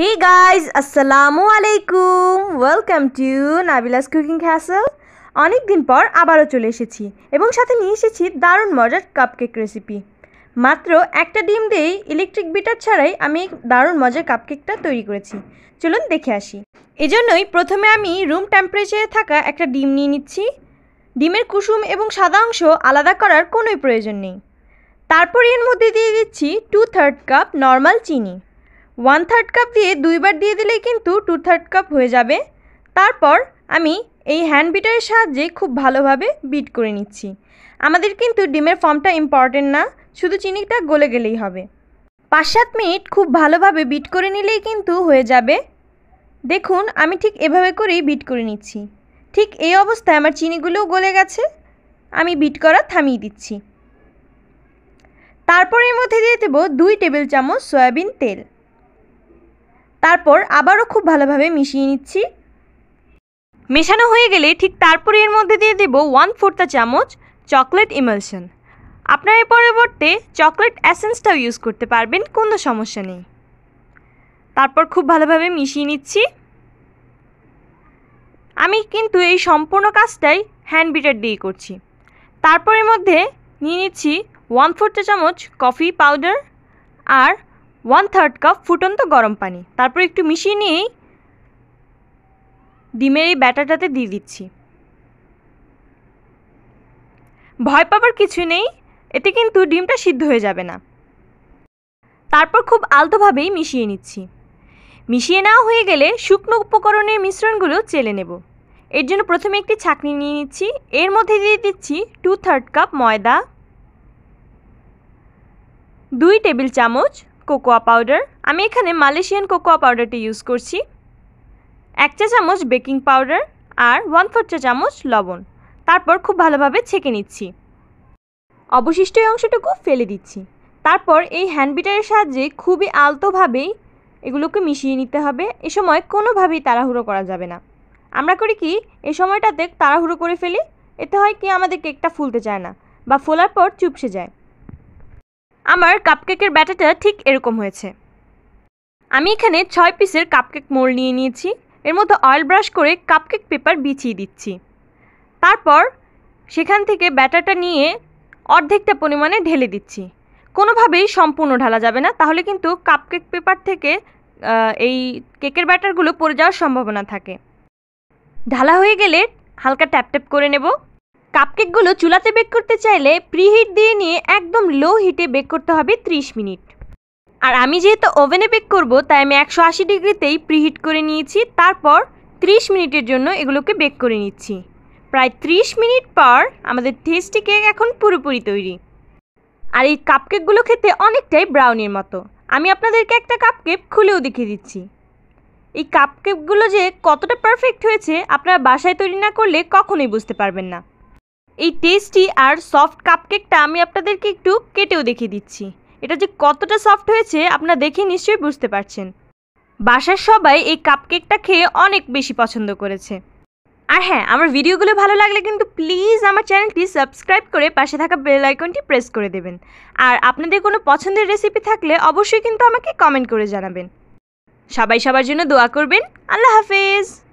Hey guys, আসসালামু আলাইকুম welcome to Nabila's cooking hassle অনেক দিন পর আবারও চলে এসেছি এবং সাথে নিয়ে এসেছি দারুণ মজার কাপকেক রেসিপি মাত্র একটা ডিম দিয়েই ইলেকট্রিক বিটার ছাড়াই আমি দারুণ মজার কাপকেকটা তৈরি করেছি চলুন দেখে আসি এজন্যই প্রথমে আমি রুম টেম্পারেচারে থাকা একটা ডিম নিয়ে নিচ্ছি ডিমের কুসুম এবং সাদা অংশ আলাদা করার কোনোই প্রয়োজন নেই তারপর এর মধ্যে দিয়ে দিচ্ছি টু থার্ড কাপ নর্মাল চিনি ওয়ান থার্ড কাপ দিয়ে দুইবার দিয়ে দিলেই কিন্তু টু থার্ড কাপ হয়ে যাবে তারপর আমি এই হ্যান্ড বিটারের সাহায্যে খুব ভালোভাবে বিট করে নিচ্ছি আমাদের কিন্তু ডিমের ফর্মটা ইম্পর্টেন্ট না শুধু চিনিটা গলে গেলেই হবে পাঁচ সাত মিনিট খুব ভালোভাবে বিট করে নিলেই কিন্তু হয়ে যাবে দেখুন আমি ঠিক এভাবে করেই বিট করে নিচ্ছি ঠিক এই অবস্থায় আমার চিনিগুলোও গলে গেছে আমি বিট করা থামিয়ে দিচ্ছি তারপর এর মধ্যে দিয়ে দেবো দুই টেবিল চামচ সয়াবিন তেল তারপর আবারও খুব ভালোভাবে মিশিয়ে নিচ্ছি মেশানো হয়ে গেলে ঠিক তারপরে এর মধ্যে দিয়ে দেব ওয়ান ফোর্থ চামচ চকলেট ইমালশন আপনার এর পরিবর্তে চকলেট অ্যাসেন্সটাও ইউজ করতে পারবেন কোনো সমস্যা নেই তারপর খুব ভালোভাবে মিশিয়ে নিচ্ছি আমি কিন্তু এই সম্পূর্ণ কাজটাই হ্যান্ড বিটার দিয়ে করছি তারপরের মধ্যে নিয়ে নিচ্ছি ওয়ান ফোর্থ চামচ কফি পাউডার আর ওয়ান থার্ড কাপ ফুটন্ত গরম পানি তারপর একটু মিশিয়ে নিয়েই ডিমের এই ব্যাটারটাতে দিয়ে দিচ্ছি ভয় পাবার কিছু নেই এতে কিন্তু ডিমটা সিদ্ধ হয়ে যাবে না তারপর খুব আলতোভাবেই মিশিয়ে নিচ্ছি মিশিয়ে নেওয়া হয়ে গেলে শুকনো উপকরণের মিশ্রণগুলো চেলে নেব এর জন্য প্রথমে একটি ছাঁকনি নিয়ে নিচ্ছি এর মধ্যে দিয়ে দিচ্ছি টু থার্ড কাপ ময়দা দুই টেবিল চামচ কোকোয়া পাউডার আমি এখানে মালয়েশিয়ান কোকোয়া পাউডারটি ইউজ করছি এক চা চামচ বেকিং পাউডার আর ওয়ান ফোর চা চামচ লবণ তারপর খুব ভালোভাবে ছেঁকে নিচ্ছি অবশিষ্ট এই অংশটুকু ফেলে দিচ্ছি তারপর এই হ্যান্ড বিটারের সাহায্যে খুবই আলতোভাবেই এগুলোকে মিশিয়ে নিতে হবে এ সময় কোনোভাবেই তাড়াহুড়ো করা যাবে না আমরা করি কি এ সময়টাতে তাড়াহুড়ো করে ফেলি এতে হয় কি আমাদের কেকটা ফুলতে চায় না বা ফোলার পর চুপসে যায় আমার কাপকেকের ব্যাটাটা ঠিক এরকম হয়েছে আমি এখানে ছয় পিসের কাপকেক মোল নিয়ে নিয়েছি এর মধ্যে অয়েল ব্রাশ করে কাপকেক পেপার বিছিয়ে দিচ্ছি তারপর সেখান থেকে ব্যাটারটা নিয়ে অর্ধেকটা পরিমাণে ঢেলে দিচ্ছি কোনোভাবেই সম্পূর্ণ ঢালা যাবে না তাহলে কিন্তু কাপকেক পেপার থেকে এই কেকের ব্যাটারগুলো পড়ে যাওয়ার সম্ভাবনা থাকে ঢালা হয়ে গেলে হালকা ট্যাপ ট্যাপ করে নেব কাপকেকগুলো চুলাতে বেক করতে চাইলে প্রিহিট দিয়ে নিয়ে একদম লো হিটে বেক করতে হবে 30 মিনিট আর আমি যেহেতু ওভেনে বেক করব তাই আমি একশো আশি ডিগ্রিতেই প্রিহিট করে নিয়েছি তারপর 30 মিনিটের জন্য এগুলোকে বেক করে নিচ্ছি প্রায় 30 মিনিট পর আমাদের টেস্টি কেক এখন পুরোপুরি তৈরি আর এই কাপকেকগুলো খেতে অনেকটাই ব্রাউনির মতো আমি আপনাদেরকে একটা কাপকেক খুলেও দেখিয়ে দিচ্ছি এই কাপকেকগুলো যে কতটা পারফেক্ট হয়েছে আপনারা বাসায় তৈরি না করলে কখনোই বুঝতে পারবেন না এই টেস্টি আর সফট কাপকেকটা আমি আপনাদেরকে একটু কেটেও দেখিয়ে দিচ্ছি এটা যে কতটা সফট হয়েছে আপনারা দেখে নিশ্চয়ই বুঝতে পারছেন বাসার সবাই এই কাপকেকটা খেয়ে অনেক বেশি পছন্দ করেছে আর হ্যাঁ আমার ভিডিওগুলো ভালো লাগলে কিন্তু প্লিজ আমার চ্যানেলটি সাবস্ক্রাইব করে পাশে থাকা বেল আইকনটি প্রেস করে দেবেন আর আপনাদের কোনো পছন্দের রেসিপি থাকলে অবশ্যই কিন্তু আমাকে কমেন্ট করে জানাবেন সবাই সবার জন্য দোয়া করবেন আল্লাহ হাফেজ